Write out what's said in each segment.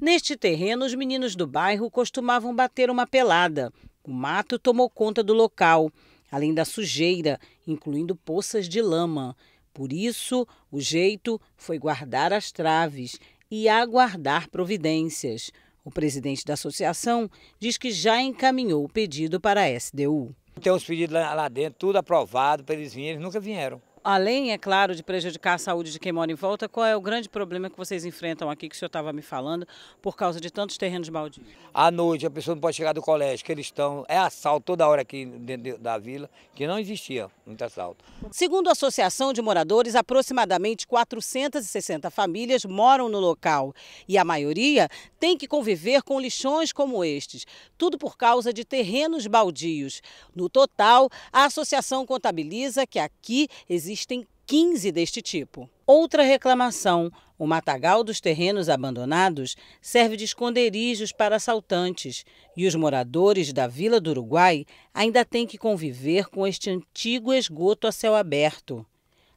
Neste terreno, os meninos do bairro costumavam bater uma pelada. O mato tomou conta do local, além da sujeira, incluindo poças de lama. Por isso, o jeito foi guardar as traves e aguardar providências. O presidente da associação diz que já encaminhou o pedido para a SDU. Tem os pedidos lá, lá dentro, tudo aprovado para eles virem, eles nunca vieram. Além, é claro, de prejudicar a saúde de quem mora em volta, qual é o grande problema que vocês enfrentam aqui, que o senhor estava me falando, por causa de tantos terrenos baldios? À noite, a pessoa não pode chegar do colégio, que eles estão. É assalto toda hora aqui dentro da vila, que não existia muito assalto. Segundo a Associação de Moradores, aproximadamente 460 famílias moram no local e a maioria tem que conviver com lixões como estes, tudo por causa de terrenos baldios. No total, a associação contabiliza que aqui existe existem 15 deste tipo. Outra reclamação: o matagal dos terrenos abandonados serve de esconderijos para assaltantes e os moradores da Vila do Uruguai ainda têm que conviver com este antigo esgoto a céu aberto.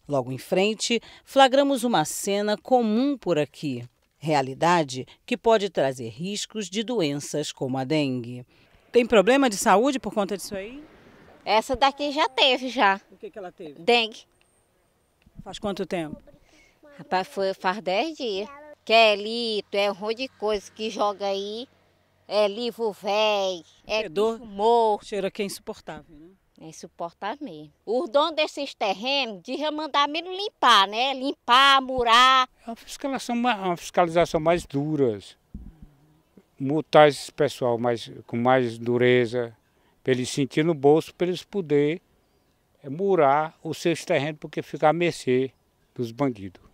Logo em frente, flagramos uma cena comum por aqui. Realidade que pode trazer riscos de doenças como a dengue. Tem problema de saúde por conta disso aí? Essa daqui já teve já. O que, que ela teve? Dengue. Faz quanto tempo? Rapaz, foi, faz dez dias. Que é lito, é um monte de coisa que joga aí. É livro velho, é Fedor, morto. Cheiro aqui é insuportável, né? É insuportável mesmo. O dono desses terrenos deviam mandar mesmo limpar, né? Limpar, murar. É uma fiscalização, uma fiscalização mais dura. Multar esse pessoal mais, com mais dureza, para eles sentir no bolso, para eles poderem é murar os seus terrenos porque fica a mercê dos bandidos.